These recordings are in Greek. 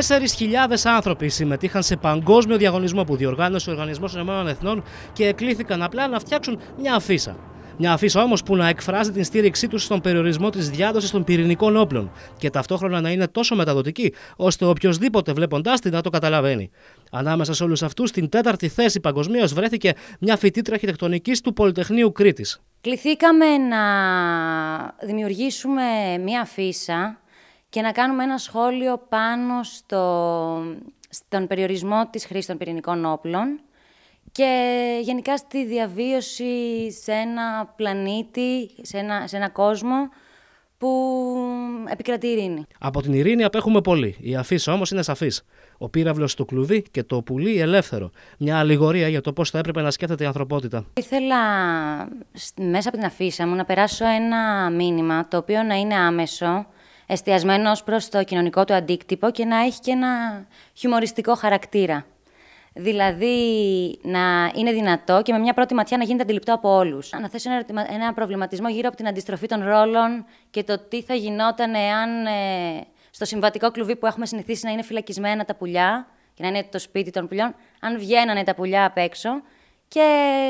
4.000 άνθρωποι συμμετείχαν σε παγκόσμιο διαγωνισμό που διοργάνωσε ο Οργανισμός των Εθνών και εκλήθηκαν απλά να φτιάξουν μια αφίσα. Μια αφίσα όμως που να εκφράζει την στήριξή τους στον περιορισμό της διάδοσης των πυρηνικών όπλων και ταυτόχρονα να είναι τόσο μεταδοτική, ώστε οποιοδήποτε βλέποντά την να το καταλαβαίνει. Ανάμεσα σε όλους αυτούς, στην τέταρτη θέση παγκοσμίως βρέθηκε μια φοιτήτρια αρχιτεκτονικής του Πολυτεχνείου Κρήτης. Κληθήκαμε να δημιουργήσουμε μια αφίσα και να κάνουμε ένα σχόλιο πάνω στο, στον περιορισμό της χρήσης των πυρηνικών όπλων και γενικά στη διαβίωση σε ένα πλανήτη, σε ένα, σε ένα κόσμο που επικρατεί ειρήνη. Από την ειρήνη απέχουμε πολύ. Η αφήσα όμως είναι σαφής. Ο πύραυλος του κλουβί και το πουλί ελεύθερο. Μια αλληγορία για το πώς θα έπρεπε να σκέφτεται η ανθρωπότητα. Ήθελα μέσα από την αφήσα μου να περάσω ένα μήνυμα το οποίο να είναι άμεσο εστιασμένος προς το κοινωνικό του αντίκτυπο και να έχει και ένα χιουμοριστικό χαρακτήρα. Δηλαδή, να είναι δυνατό και με μια πρώτη ματιά να γίνεται αντιληπτό από όλους. Να θέσω ένα, ένα προβληματισμό γύρω από την αντιστροφή των ρόλων και το τι θα γινόταν εάν ε, στο συμβατικό κλουβί που έχουμε συνηθίσει να είναι φυλακισμένα τα πουλιά και να είναι το σπίτι των πουλιών, αν βγαίνανε τα πουλιά απ' έξω και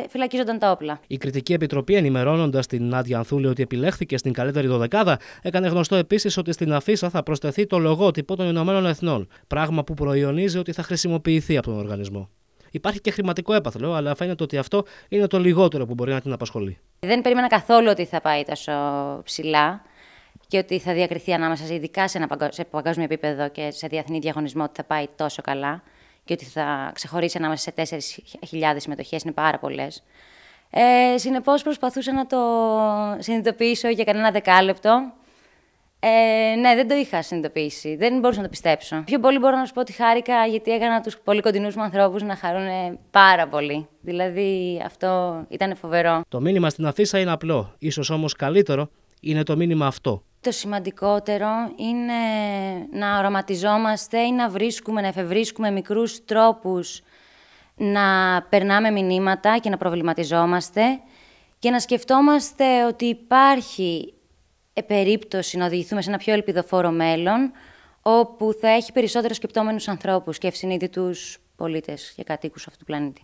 φυλακίζονταν τα όπλα. Η Κριτική Επιτροπή, ενημερώνοντας την Νάντια Ανθούλη ότι επιλέχθηκε στην καλύτερη δωδεκάδα, έκανε γνωστό επίσης ότι στην αφίσα θα προσθεθεί το λογότυπο των Ηνωμένων Εθνών. Πράγμα που προϊονίζει ότι θα χρησιμοποιηθεί από τον οργανισμό. Υπάρχει και χρηματικό έπαθλο, αλλά φαίνεται ότι αυτό είναι το λιγότερο που μπορεί να την απασχολεί. Δεν περίμενα καθόλου ότι θα πάει τόσο ψηλά και ότι θα διακριθεί ανάμεσα, ειδικά σε, ένα παγκόσμιο επίπεδο και σε διεθνή διαγωνισμό, ότι θα πάει τόσο καλά και ότι θα ξεχωρίσει ανάμεσα σε 4.000 συμμετοχές, είναι πάρα πολλές. Ε, Συνεπώς προσπαθούσα να το συνειδητοποιήσω για κανένα δεκάλεπτο. Ε, ναι, δεν το είχα συνειδητοποιήσει. Δεν μπορούσα να το πιστέψω. Πιο πολύ μπορώ να σου πω ότι χάρηκα γιατί έκανα τους πολύ κοντινούς μου ανθρώπους να χαρούν ε, πάρα πολύ. Δηλαδή αυτό ήταν φοβερό. Το μήνυμα στην Αθήσα είναι απλό. σω όμως καλύτερο είναι το μήνυμα αυτό το σημαντικότερο είναι να οραματιζόμαστε ή να βρίσκουμε, να εφευρίσκουμε μικρούς τρόπους να περνάμε μηνύματα και να προβληματιζόμαστε και να σκεφτόμαστε ότι υπάρχει ε, περίπτωση να οδηγηθούμε σε ένα πιο ελπιδοφόρο μέλλον όπου θα έχει περισσότερο σκεπτόμενους ανθρώπους και ευσυνείδητους πολίτες και κατοίκους αυτού του πλανήτη.